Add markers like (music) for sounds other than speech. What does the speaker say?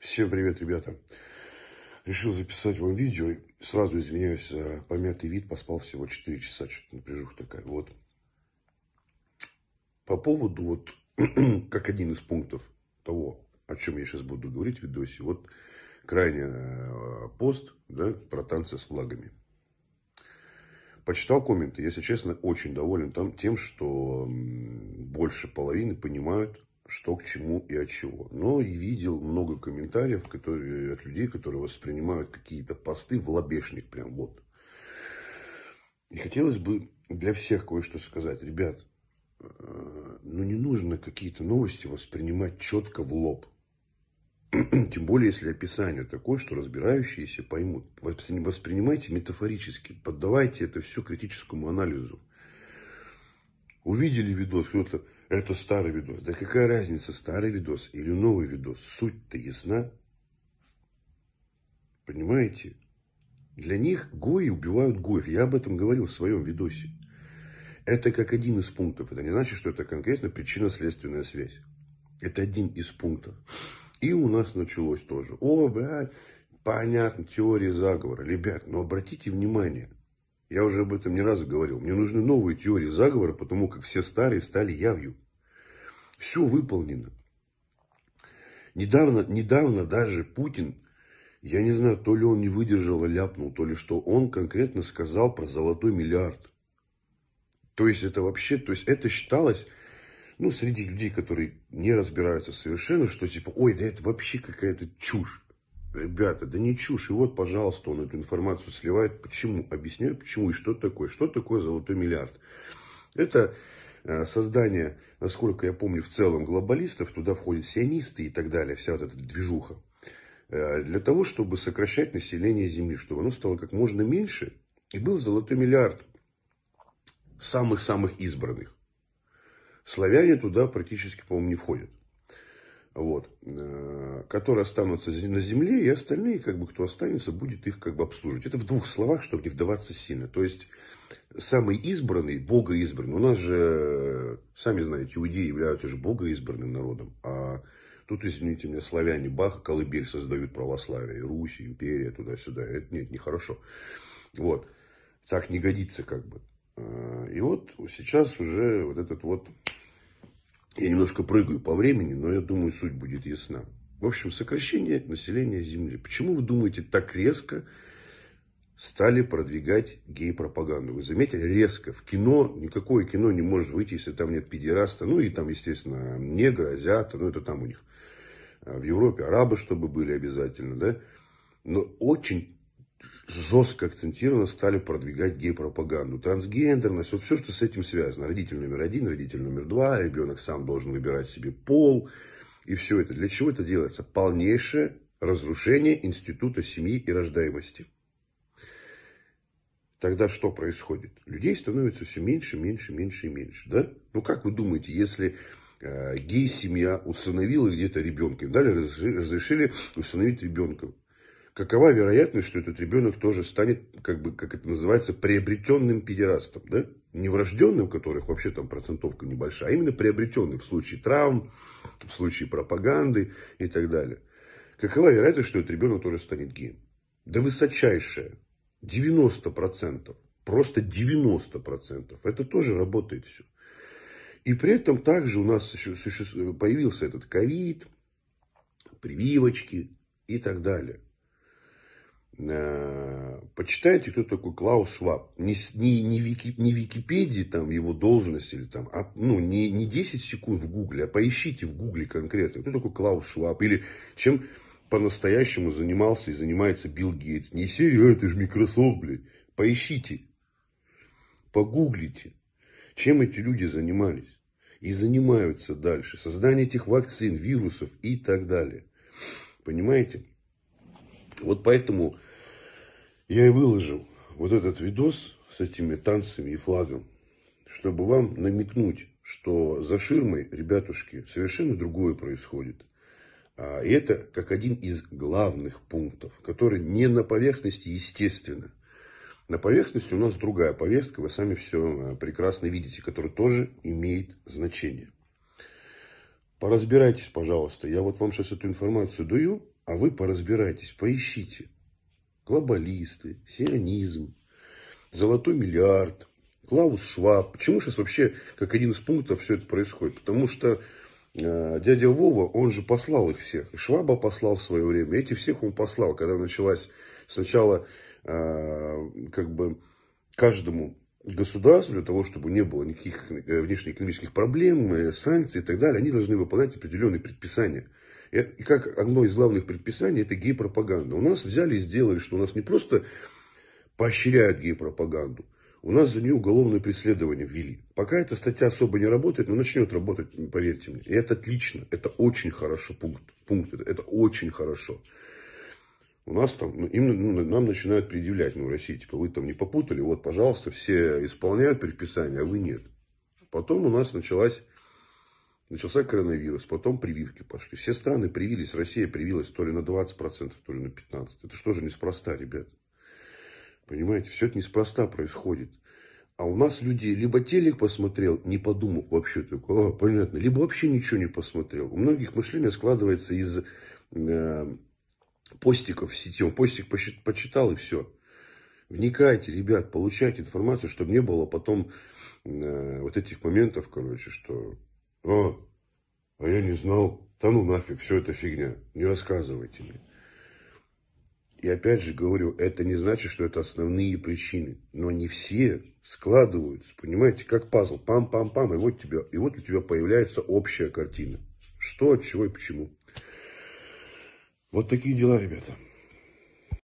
Всем привет, ребята. Решил записать вам видео. Сразу извиняюсь за помятый вид. Поспал всего 4 часа. Что-то напряжуха такая. Вот. По поводу, вот, (clears throat) как один из пунктов того, о чем я сейчас буду говорить в видосе. Вот крайний э, пост да, про танцы с флагами. Почитал комменты, если честно, очень доволен там тем, что больше половины понимают, что к чему и от чего. Но и видел много комментариев которые, от людей, которые воспринимают какие-то посты в лобешник прям вот. И хотелось бы для всех кое-что сказать. Ребят, э, ну не нужно какие-то новости воспринимать четко в лоб. (clears throat) Тем более, если описание такое, что разбирающиеся поймут. Воспринимайте метафорически, поддавайте это все критическому анализу. Увидели видос, кто-то, это старый видос. Да какая разница, старый видос или новый видос? Суть-то ясна. Понимаете? Для них гои убивают гоев. Я об этом говорил в своем видосе. Это как один из пунктов. Это не значит, что это конкретно причинно-следственная связь. Это один из пунктов. И у нас началось тоже. О, блядь, понятно, теория заговора. Ребят, но обратите внимание, я уже об этом не раз говорил. Мне нужны новые теории заговора, потому как все старые стали явью. Все выполнено. Недавно, недавно даже Путин, я не знаю, то ли он не выдержал и ляпнул, то ли что, он конкретно сказал про золотой миллиард. То есть это вообще, то есть это считалось ну, среди людей, которые не разбираются совершенно, что типа, ой, да это вообще какая-то чушь. Ребята, да не чушь. И вот, пожалуйста, он эту информацию сливает. Почему? Объясняю, почему и что такое. Что такое золотой миллиард? Это э, создание, насколько я помню, в целом глобалистов, туда входят сионисты и так далее, вся вот эта движуха, э, для того, чтобы сокращать население Земли, чтобы оно стало как можно меньше, и был золотой миллиард самых-самых избранных. Славяне туда практически, по-моему, не входят. Вот. Э, которые останутся на земле, и остальные, как бы, кто останется, будет их как бы обслуживать. Это в двух словах, чтобы не вдаваться сильно. То есть, самый избранный, Бога избранный. Ну, у нас же, сами знаете, иудеи являются же избранным народом. А Тут, извините меня, славяне бах, колыбель создают православие. Русь, империя, туда-сюда. Это нет, нехорошо. Вот. Так не годится как бы. Э, и вот сейчас уже вот этот вот... Я немножко прыгаю по времени, но я думаю, суть будет ясна. В общем, сокращение населения Земли. Почему вы думаете так резко стали продвигать гей-пропаганду? Вы заметили, резко. В кино, никакое кино не может выйти, если там нет педераста. Ну и там, естественно, негра, азиата, ну это там у них. А, в Европе арабы, чтобы были обязательно, да. Но очень жестко акцентированно стали продвигать гей-пропаганду. Трансгендерность, вот все, что с этим связано. Родитель номер один, родитель номер два, ребенок сам должен выбирать себе пол. И все это. Для чего это делается? Полнейшее разрушение института семьи и рождаемости. Тогда что происходит? Людей становится все меньше, меньше, меньше и меньше. Да? Ну как вы думаете, если э, гей-семья усыновила где-то ребенка, им дали разрешили усыновить ребенка, какова вероятность, что этот ребенок тоже станет, как бы, как это называется, приобретенным педерастом, да? Не врожденным, которых вообще там процентовка небольшая, а именно приобретенный в случае травм, в случае пропаганды и так далее. Какова вероятность, что этот ребенок тоже станет геем? Да высочайшая. 90%. Просто 90%. Это тоже работает все. И при этом также у нас еще появился этот ковид, прививочки и так далее. Э, почитайте, кто такой Клаус Шваб. Не, не, не, Вики, не Википедии, там, его должность или там, а, ну, не, не 10 секунд в Гугле, а поищите в Гугле конкретно, кто такой Клаус Шваб или чем по-настоящему занимался и занимается Билл Гейтс. Не серию, «А, это же Microsoft, блядь. Поищите, погуглите, чем эти люди занимались и занимаются дальше. Создание этих вакцин, вирусов и так далее. Понимаете? Вот поэтому я и выложил вот этот видос с этими танцами и флагом, чтобы вам намекнуть, что за ширмой, ребятушки, совершенно другое происходит. А, и это как один из главных пунктов, который не на поверхности, естественно. На поверхности у нас другая повестка, вы сами все а, прекрасно видите, которая тоже имеет значение. Поразбирайтесь, пожалуйста. Я вот вам сейчас эту информацию даю, а вы поразбирайтесь, поищите глобалисты, сионизм, золотой миллиард, Клаус Шваб. Почему сейчас вообще как один из пунктов все это происходит? Потому что э, дядя Вова, он же послал их всех. И Шваба послал в свое время. Эти всех он послал, когда началась сначала э, как бы каждому государству для того, чтобы не было никаких э, внешнеэкономических проблем, э, санкций и так далее, они должны выполнять определенные предписания. И как одно из главных предписаний, это гей-пропаганда. У нас взяли и сделали, что у нас не просто поощряют гей-пропаганду, у нас за нее уголовное преследование ввели. Пока эта статья особо не работает, но начнет работать, поверьте мне. И это отлично, это очень хорошо пункт. пункт это очень хорошо. У нас там, ну, им, ну, нам начинают предъявлять, ну, в России, типа, вы там не попутали, вот, пожалуйста, все исполняют предписание, а вы нет. Потом у нас началась Начался коронавирус, потом прививки пошли. Все страны привились, Россия привилась то ли на 20%, то ли на 15%. Это что же неспроста, ребят? Понимаете, все это неспроста происходит. А у нас люди либо телек посмотрел, не подумав вообще, такой, о, «А, понятно, либо вообще ничего не посмотрел. У многих мышление складывается из э, постиков в сети. Он постик почитал и все. Вникайте, ребят, получайте информацию, чтобы не было потом э, вот этих моментов, короче, что а, а я не знал. Да ну нафиг, все это фигня. Не рассказывайте мне. И опять же говорю, это не значит, что это основные причины. Но не все складываются, понимаете, как пазл. Пам-пам-пам, и вот, тебе, и вот у тебя появляется общая картина. Что, от чего и почему. Вот такие дела, ребята.